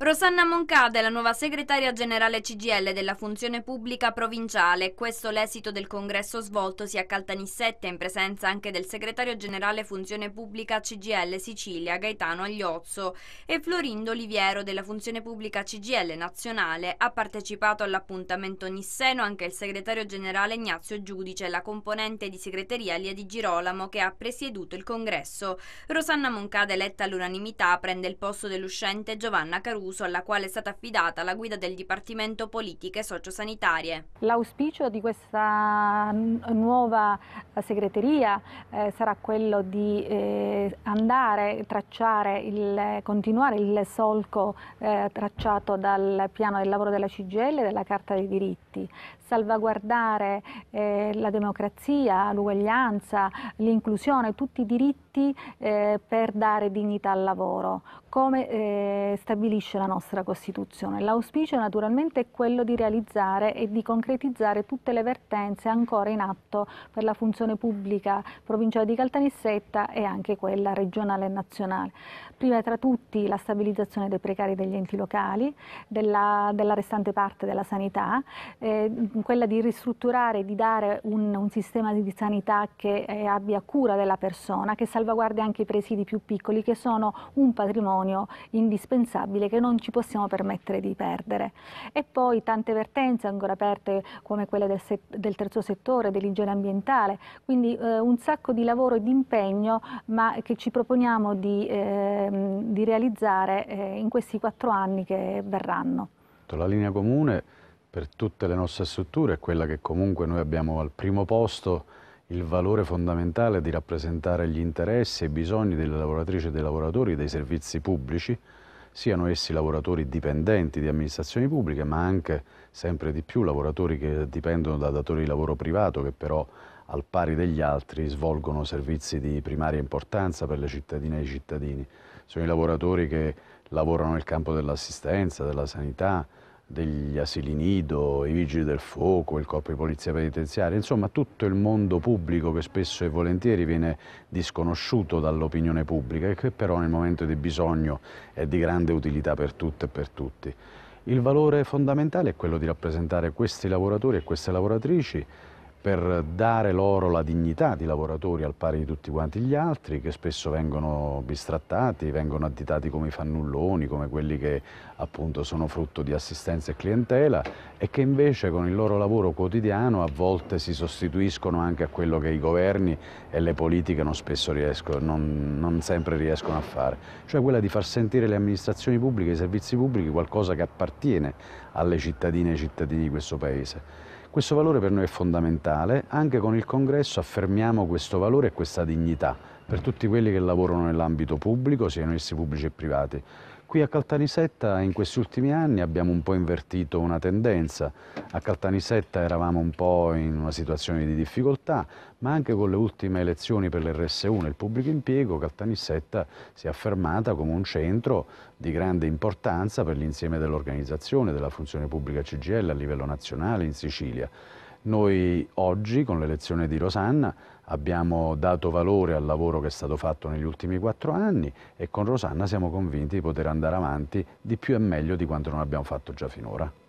Rosanna Moncada è la nuova segretaria generale CGL della funzione pubblica provinciale. Questo l'esito del congresso svolto sia a Caltanissette in presenza anche del segretario generale funzione pubblica CGL Sicilia Gaetano Agliozzo e Florindo Oliviero della funzione pubblica CGL nazionale. Ha partecipato all'appuntamento nisseno anche il segretario generale Ignazio Giudice e la componente di segreteria Lia Di Girolamo che ha presieduto il congresso. Rosanna Moncada eletta all'unanimità prende il posto dell'uscente Giovanna Caruso d'uso alla quale è stata affidata la guida del Dipartimento Politiche Sociosanitarie. L'auspicio di questa nuova eh, segreteria eh, sarà quello di eh, andare, tracciare, il, continuare il solco eh, tracciato dal piano del lavoro della CGL e della Carta dei diritti salvaguardare eh, la democrazia, l'uguaglianza, l'inclusione, tutti i diritti eh, per dare dignità al lavoro, come eh, stabilisce la nostra Costituzione. L'auspicio naturalmente è quello di realizzare e di concretizzare tutte le vertenze ancora in atto per la funzione pubblica provinciale di Caltanissetta e anche quella regionale e nazionale. Prima tra tutti la stabilizzazione dei precari degli enti locali, della, della restante parte della sanità, eh, quella di ristrutturare, di dare un, un sistema di sanità che eh, abbia cura della persona, che salvaguardi anche i presidi più piccoli, che sono un patrimonio indispensabile che non ci possiamo permettere di perdere. E poi tante vertenze ancora aperte come quelle del, del terzo settore, dell'igiene ambientale, quindi eh, un sacco di lavoro e di impegno ma che ci proponiamo di, eh, di realizzare eh, in questi quattro anni che verranno. La linea comune per tutte le nostre strutture è quella che comunque noi abbiamo al primo posto il valore fondamentale di rappresentare gli interessi e i bisogni delle lavoratrici e dei lavoratori dei servizi pubblici, siano essi lavoratori dipendenti di amministrazioni pubbliche, ma anche sempre di più lavoratori che dipendono da datori di lavoro privato che però al pari degli altri svolgono servizi di primaria importanza per le cittadine e i cittadini. Sono i lavoratori che lavorano nel campo dell'assistenza, della sanità, degli asili nido, i vigili del fuoco, il corpo di polizia penitenziaria, insomma tutto il mondo pubblico che spesso e volentieri viene disconosciuto dall'opinione pubblica e che però nel momento di bisogno è di grande utilità per tutte e per tutti. Il valore fondamentale è quello di rappresentare questi lavoratori e queste lavoratrici per dare loro la dignità di lavoratori al pari di tutti quanti gli altri, che spesso vengono bistrattati, vengono additati come i fannulloni, come quelli che appunto sono frutto di assistenza e clientela e che invece con il loro lavoro quotidiano a volte si sostituiscono anche a quello che i governi e le politiche non, riescono, non, non sempre riescono a fare, cioè quella di far sentire le amministrazioni pubbliche, i servizi pubblici qualcosa che appartiene alle cittadine e ai cittadini di questo Paese. Questo valore per noi è fondamentale, anche con il congresso affermiamo questo valore e questa dignità per tutti quelli che lavorano nell'ambito pubblico, siano essi pubblici e privati. Qui a Caltanissetta in questi ultimi anni abbiamo un po' invertito una tendenza. A Caltanissetta eravamo un po' in una situazione di difficoltà, ma anche con le ultime elezioni per l'RSU 1 e il pubblico impiego, Caltanissetta si è affermata come un centro di grande importanza per l'insieme dell'organizzazione della funzione pubblica CGL a livello nazionale in Sicilia. Noi oggi, con l'elezione di Rosanna, abbiamo dato valore al lavoro che è stato fatto negli ultimi quattro anni e con Rosanna siamo convinti di poter andare avanti di più e meglio di quanto non abbiamo fatto già finora.